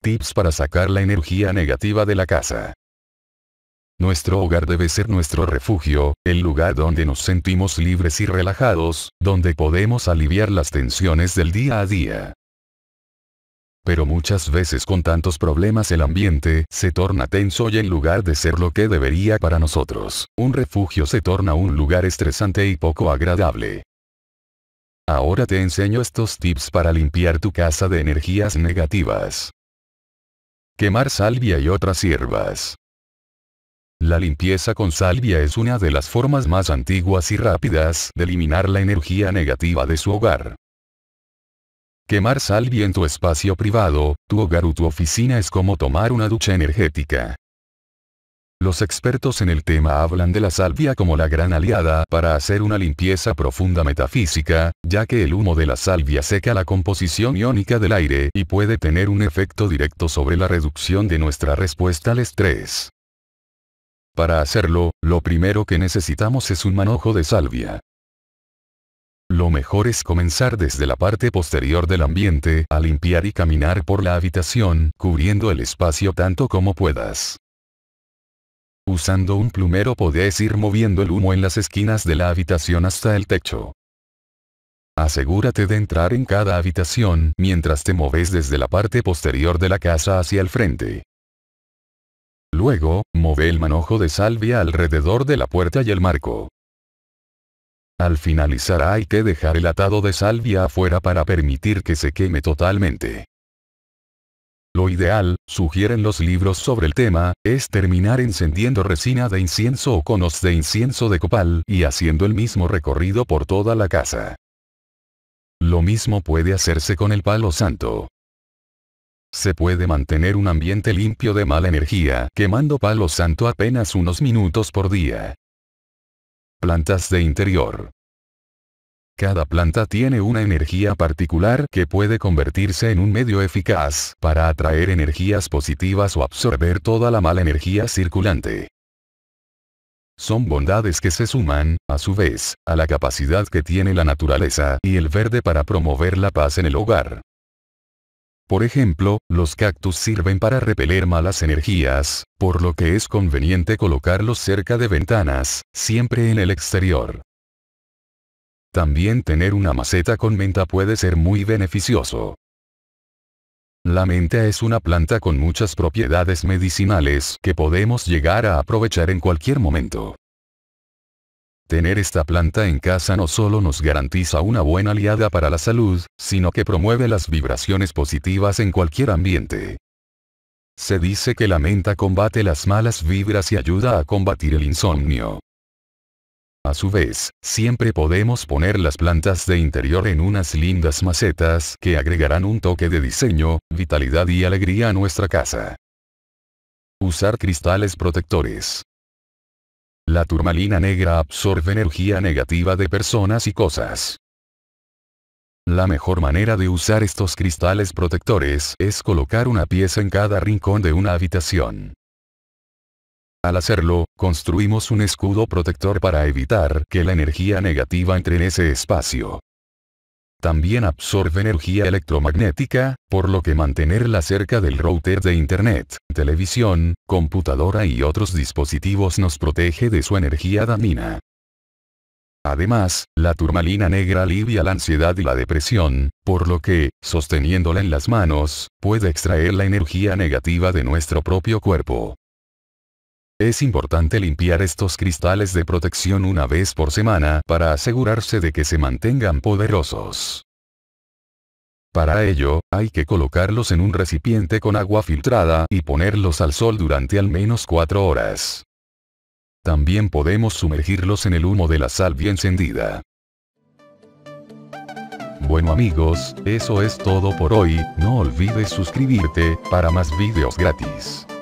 Tips para sacar la energía negativa de la casa. Nuestro hogar debe ser nuestro refugio, el lugar donde nos sentimos libres y relajados, donde podemos aliviar las tensiones del día a día. Pero muchas veces con tantos problemas el ambiente se torna tenso y en lugar de ser lo que debería para nosotros, un refugio se torna un lugar estresante y poco agradable. Ahora te enseño estos tips para limpiar tu casa de energías negativas. Quemar salvia y otras hierbas. La limpieza con salvia es una de las formas más antiguas y rápidas de eliminar la energía negativa de su hogar. Quemar salvia en tu espacio privado, tu hogar o tu oficina es como tomar una ducha energética. Los expertos en el tema hablan de la salvia como la gran aliada para hacer una limpieza profunda metafísica, ya que el humo de la salvia seca la composición iónica del aire y puede tener un efecto directo sobre la reducción de nuestra respuesta al estrés. Para hacerlo, lo primero que necesitamos es un manojo de salvia. Lo mejor es comenzar desde la parte posterior del ambiente a limpiar y caminar por la habitación, cubriendo el espacio tanto como puedas. Usando un plumero podés ir moviendo el humo en las esquinas de la habitación hasta el techo. Asegúrate de entrar en cada habitación mientras te moves desde la parte posterior de la casa hacia el frente. Luego, move el manojo de salvia alrededor de la puerta y el marco. Al finalizar hay que dejar el atado de salvia afuera para permitir que se queme totalmente. Lo ideal, sugieren los libros sobre el tema, es terminar encendiendo resina de incienso o conos de incienso de copal y haciendo el mismo recorrido por toda la casa. Lo mismo puede hacerse con el palo santo. Se puede mantener un ambiente limpio de mala energía quemando palo santo apenas unos minutos por día. Plantas de interior. Cada planta tiene una energía particular que puede convertirse en un medio eficaz para atraer energías positivas o absorber toda la mala energía circulante. Son bondades que se suman, a su vez, a la capacidad que tiene la naturaleza y el verde para promover la paz en el hogar. Por ejemplo, los cactus sirven para repeler malas energías, por lo que es conveniente colocarlos cerca de ventanas, siempre en el exterior. También tener una maceta con menta puede ser muy beneficioso. La menta es una planta con muchas propiedades medicinales que podemos llegar a aprovechar en cualquier momento. Tener esta planta en casa no solo nos garantiza una buena aliada para la salud, sino que promueve las vibraciones positivas en cualquier ambiente. Se dice que la menta combate las malas vibras y ayuda a combatir el insomnio. A su vez, siempre podemos poner las plantas de interior en unas lindas macetas que agregarán un toque de diseño, vitalidad y alegría a nuestra casa. Usar cristales protectores. La turmalina negra absorbe energía negativa de personas y cosas. La mejor manera de usar estos cristales protectores es colocar una pieza en cada rincón de una habitación. Al hacerlo, construimos un escudo protector para evitar que la energía negativa entre en ese espacio. También absorbe energía electromagnética, por lo que mantenerla cerca del router de Internet, televisión, computadora y otros dispositivos nos protege de su energía dañina. Además, la turmalina negra alivia la ansiedad y la depresión, por lo que, sosteniéndola en las manos, puede extraer la energía negativa de nuestro propio cuerpo. Es importante limpiar estos cristales de protección una vez por semana para asegurarse de que se mantengan poderosos. Para ello, hay que colocarlos en un recipiente con agua filtrada y ponerlos al sol durante al menos 4 horas. También podemos sumergirlos en el humo de la sal bien encendida. Bueno amigos, eso es todo por hoy, no olvides suscribirte, para más videos gratis.